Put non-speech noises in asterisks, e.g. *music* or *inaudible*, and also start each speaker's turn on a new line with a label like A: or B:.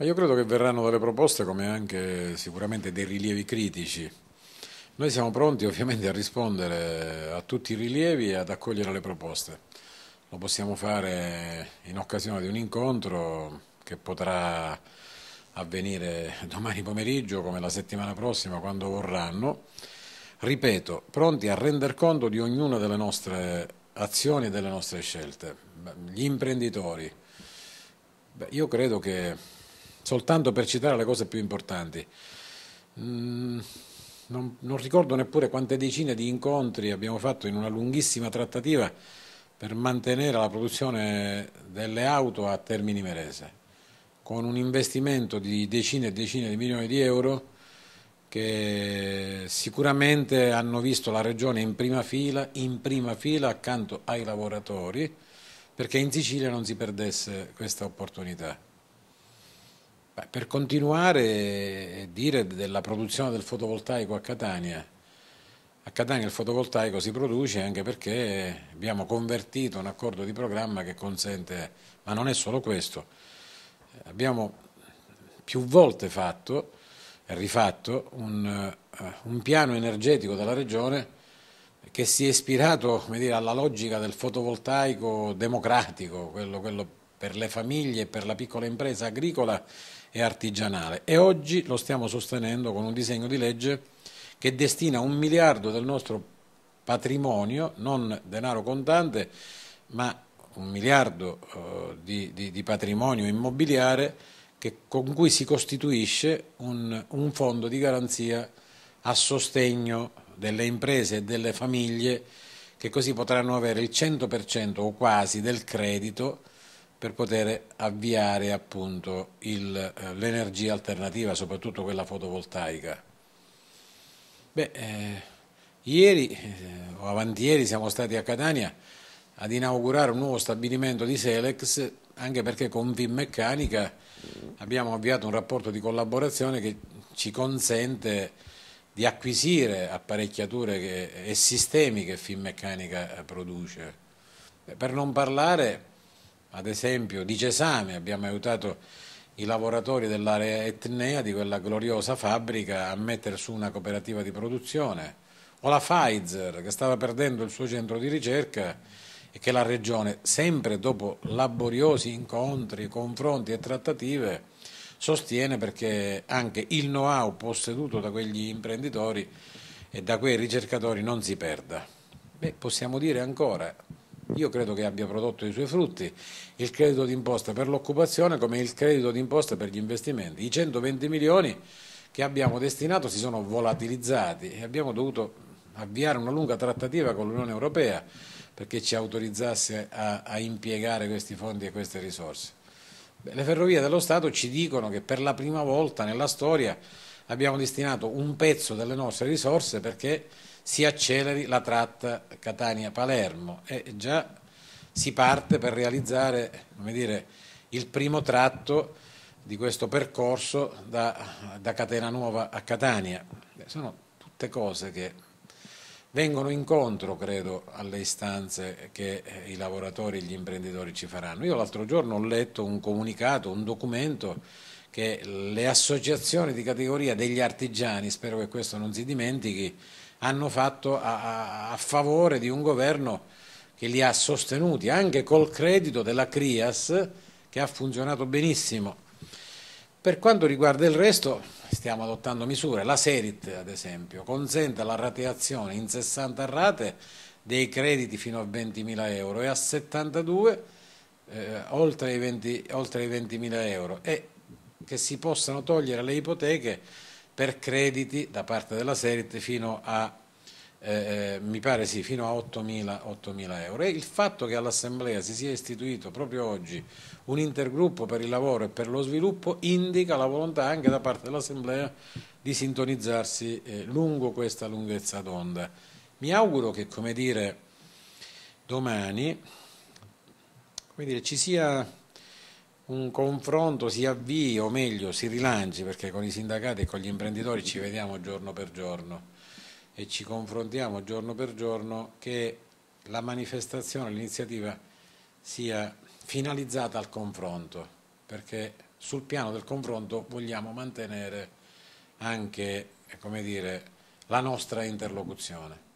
A: Ma io credo che verranno delle proposte come anche sicuramente dei rilievi critici. Noi siamo pronti ovviamente a rispondere a tutti i rilievi e ad accogliere le proposte. Lo possiamo fare in occasione di un incontro che potrà avvenire *laughs* domani pomeriggio come la settimana prossima quando vorranno. Ripeto, pronti a render conto di ognuna delle nostre azioni e delle nostre scelte. Gli imprenditori. Beh, io credo che soltanto per citare le cose più importanti. Mm, non, non ricordo neppure quante decine di incontri abbiamo fatto in una lunghissima trattativa per mantenere la produzione delle auto a Termini Merese, con un investimento di decine e decine di milioni di euro che sicuramente hanno visto la Regione in prima fila, in prima fila accanto ai lavoratori, perché in Sicilia non si perdesse questa opportunità. Beh, per continuare e dire della produzione del fotovoltaico a Catania, a Catania il fotovoltaico si produce anche perché abbiamo convertito un accordo di programma che consente, ma non è solo questo, abbiamo più volte fatto e rifatto un, eh, un, piano energetico della Regione che si è ispirato dire, alla logica del fotovoltaico democratico, quello, quello per le famiglie e per la piccola impresa agricola e artigianale e oggi lo stiamo sostenendo con un disegno di legge che destina un miliardo del nostro patrimonio, non denaro contante, ma un miliardo eh, di, di, di, patrimonio immobiliare che, con cui si costituisce un, un fondo di garanzia a sostegno delle imprese e delle famiglie che così potranno avere il 100% o quasi del credito per poter avviare appunto eh, l'energia alternativa, soprattutto quella fotovoltaica. Beh, eh, ieri eh, o avantieri siamo stati a Catania ad inaugurare un nuovo stabilimento di Selex, anche perché con Vimeccanica abbiamo avviato un rapporto di collaborazione che ci consente di acquisire apparecchiature che, e sistemi che Finmeccanica eh, produce. Per non parlare ad esempio di Cesame, abbiamo aiutato i lavoratori dell'area etnea di quella gloriosa fabbrica a mettere su una cooperativa di produzione, o la Pfizer che stava perdendo il suo centro di ricerca e che la Regione, sempre dopo laboriosi incontri, confronti e trattative, sostiene perché anche il know-how posseduto da quegli imprenditori e da quei ricercatori non si perda. Beh, possiamo dire ancora, io credo che abbia prodotto i suoi frutti, il credito d'imposta per l'occupazione come il credito d'imposta per gli investimenti. I 120 milioni che abbiamo destinato si sono volatilizzati e abbiamo dovuto avviare una lunga trattativa con l'Unione Europea perché ci autorizzasse a, a impiegare questi fondi e queste risorse. Beh, le ferrovie dello Stato ci dicono che per la prima volta nella storia abbiamo destinato un pezzo delle nostre risorse perché si acceleri la tratta Catania-Palermo e già si parte per realizzare dire, il primo tratto di questo percorso da, da Catena Nuova a Catania. Sono tutte cose che vengono incontro, credo, alle istanze che eh, i lavoratori e gli imprenditori ci faranno. Io l'altro giorno ho letto un comunicato, un documento che le associazioni di categoria degli artigiani, spero che questo non si dimentichi, hanno fatto a, a, a favore di un governo che li ha sostenuti, anche col credito della CRIAS che ha funzionato benissimo. Per quanto riguarda il resto, stiamo adottando misure. La Serit, ad esempio, consente la rateazione in 60 rate dei crediti fino a 20.000 euro e a 72 eh, oltre, i 20, oltre i 20.000 euro e che si possano togliere le ipoteche per crediti da parte della Serit fino a, eh, eh sì, fino a 8.000 euro. E il fatto che all'Assemblea si sia istituito proprio oggi un intergruppo per il lavoro e per lo sviluppo indica la volontà anche da parte dell'Assemblea di sintonizzarsi eh, lungo questa lunghezza d'onda. Mi auguro che, come dire, domani come dire, ci sia un confronto si avvii o meglio si rilanci perché con i sindacati e con gli imprenditori ci vediamo giorno per giorno e ci confrontiamo giorno per giorno che la manifestazione, l'iniziativa sia finalizzata al confronto perché sul piano del confronto vogliamo mantenere anche dire, la nostra interlocuzione.